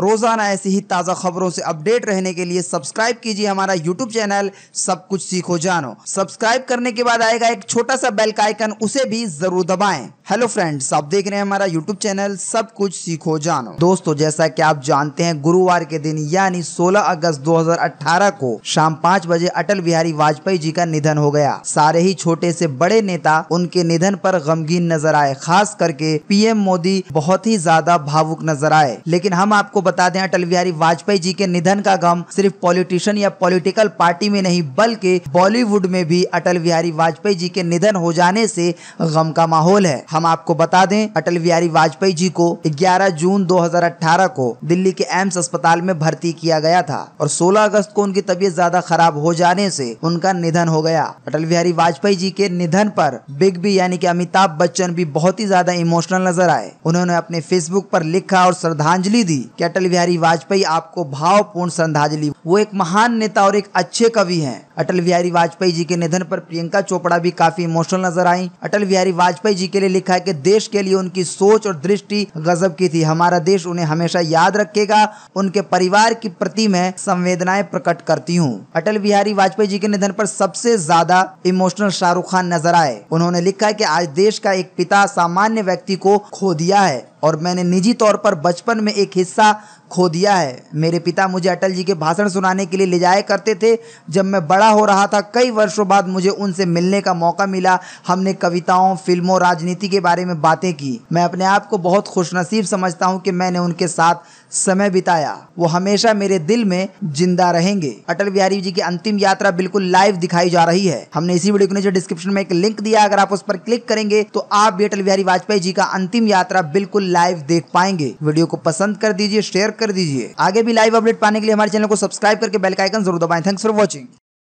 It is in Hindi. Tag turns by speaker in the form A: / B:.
A: रोज़ाना ऐसी ही ताज़ा खबरों से अपडेट रहने के लिए सब्सक्राइब कीजिए हमारा यूट्यूब चैनल सब कुछ सीखो जानो सब्सक्राइब करने के बाद आएगा एक छोटा सा बेल का आइकन उसे भी ज़रूर दबाएं हेलो फ्रेंड्स आप देख रहे हैं हमारा यूट्यूब चैनल सब कुछ सीखो जानो दोस्तों जैसा कि आप जानते हैं गुरुवार के दिन यानी 16 अगस्त 2018 को शाम पाँच बजे अटल बिहारी वाजपेयी जी का निधन हो गया सारे ही छोटे से बड़े नेता उनके निधन पर गमगीन नजर आए खास करके पीएम मोदी बहुत ही ज्यादा भावुक नजर आए लेकिन हम आपको बता दें अटल बिहारी वाजपेयी जी के निधन का गम सिर्फ पॉलिटिशियन या पॉलिटिकल पार्टी में नहीं बल्कि बॉलीवुड में भी अटल बिहारी वाजपेयी जी के निधन हो जाने से गम का माहौल है हम आपको बता दें अटल बिहारी वाजपेयी जी को 11 जून 2018 को दिल्ली के एम्स अस्पताल में भर्ती किया गया था और 16 अगस्त को उनकी तबीयत ज्यादा खराब हो जाने से उनका निधन हो गया अटल बिहारी वाजपेयी जी के निधन पर बिग बी यानी कि अमिताभ बच्चन भी बहुत ही ज्यादा इमोशनल नजर आए उन्होंने अपने फेसबुक पर लिखा और श्रद्धांजलि दी की अटल बिहारी वाजपेयी आपको भावपूर्ण श्रद्धांजलि वो एक महान नेता और एक अच्छे कवि है अटल बिहारी वाजपेयी जी के निधन पर प्रियंका चोपड़ा भी काफी इमोशनल नजर आई अटल बिहारी वाजपेयी जी के लिए लिखा लिखा है कि देश के लिए उनकी सोच और दृष्टि गजब की थी हमारा देश उन्हें हमेशा याद रखेगा उनके परिवार के प्रति मैं संवेदनाएं प्रकट करती हूँ अटल बिहारी वाजपेयी जी के निधन पर सबसे ज्यादा इमोशनल शाहरुख खान नजर आए उन्होंने लिखा है कि आज देश का एक पिता सामान्य व्यक्ति को खो दिया है और मैंने निजी तौर पर बचपन में एक हिस्सा खो दिया है मेरे पिता मुझे अटल जी के भाषण सुनाने के लिए ले जाया करते थे जब मैं बड़ा हो रहा था कई वर्षों बाद मुझे उनसे मिलने का मौका मिला हमने कविताओं फिल्मों राजनीति के बारे में बातें की मैं अपने आप को बहुत खुशनसीब समझता हूँ कि मैंने उनके साथ समय बिताया वो हमेशा मेरे दिल में जिंदा रहेंगे अटल बिहारी जी की अंतिम यात्रा बिल्कुल लाइव दिखाई जा रही है हमने इसी वीडियो के नीचे डिस्क्रिप्शन में एक लिंक दिया अगर आप उस पर क्लिक करेंगे तो आप भी अटल बिहारी वाजपेयी जी का अंतिम यात्रा बिल्कुल लाइव देख पाएंगे वीडियो को पसंद कर दीजिए शेयर कर दीजिए आगे भी लाइव अपडेट पाने के लिए हमारे चैनल को सब्सक्राइब करके बेल का आइकन जरूर दबाएं थैंक्स फॉर वॉचिंग